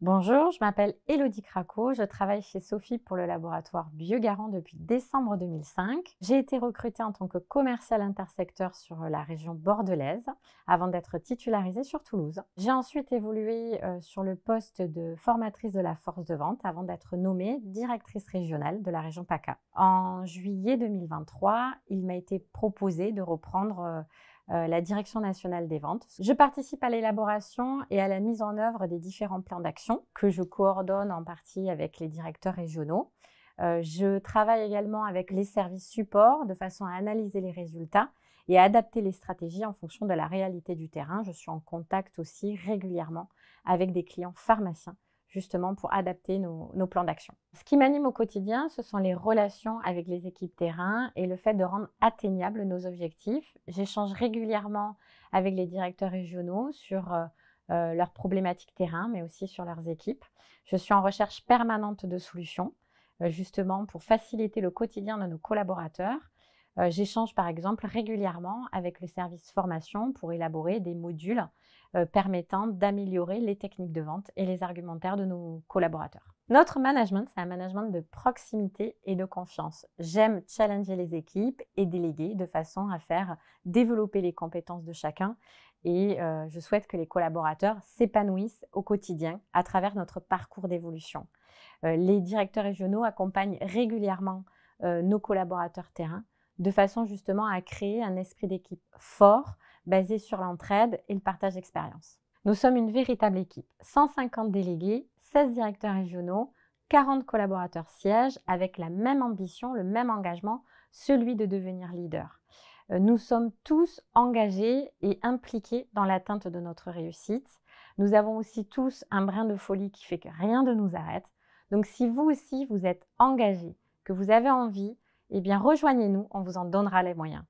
Bonjour, je m'appelle Elodie Craco, je travaille chez Sophie pour le laboratoire Biogarant depuis décembre 2005. J'ai été recrutée en tant que commercial intersecteur sur euh, la région bordelaise avant d'être titularisée sur Toulouse. J'ai ensuite évolué euh, sur le poste de formatrice de la force de vente avant d'être nommée directrice régionale de la région PACA. En juillet 2023, il m'a été proposé de reprendre euh, euh, la Direction nationale des ventes. Je participe à l'élaboration et à la mise en œuvre des différents plans d'action que je coordonne en partie avec les directeurs régionaux. Euh, je travaille également avec les services supports de façon à analyser les résultats et à adapter les stratégies en fonction de la réalité du terrain. Je suis en contact aussi régulièrement avec des clients pharmaciens justement pour adapter nos, plans d'action. Ce qui m'anime au quotidien, ce sont les relations avec les équipes terrain et le fait de rendre atteignables nos objectifs. J'échange régulièrement avec les directeurs régionaux sur euh, euh, leurs problématiques terrain, mais aussi sur leurs équipes. Je suis en recherche permanente de solutions, euh, justement pour faciliter le quotidien de nos collaborateurs euh, j'échange par exemple régulièrement avec le service formation pour élaborer des modules euh, permettant d'améliorer les techniques de vente et les argumentaires de nos collaborateurs. Notre management, c'est un management de proximité et de confiance. J'aime challenger les équipes et déléguer de façon à faire développer les compétences de chacun et euh, je souhaite que les collaborateurs s'épanouissent au quotidien à travers notre parcours d'évolution. les directeurs régionaux accompagnent régulièrement nos collaborateurs terrain de façon justement à créer un esprit d'équipe fort, basé sur l'entraide et le partage d'expérience. Nous sommes une véritable équipe, 150 délégués, 16 directeurs régionaux, 40 collaborateurs sièges, avec la même ambition, le même engagement, celui de devenir leader. Euh, nous sommes tous engagés et impliqués dans l'atteinte de notre réussite. Nous avons aussi tous un brin de folie qui fait que rien ne nous arrête. Donc si vous aussi vous êtes engagés, que vous avez envie, eh bien rejoignez-nous, on vous en donnera les moyens.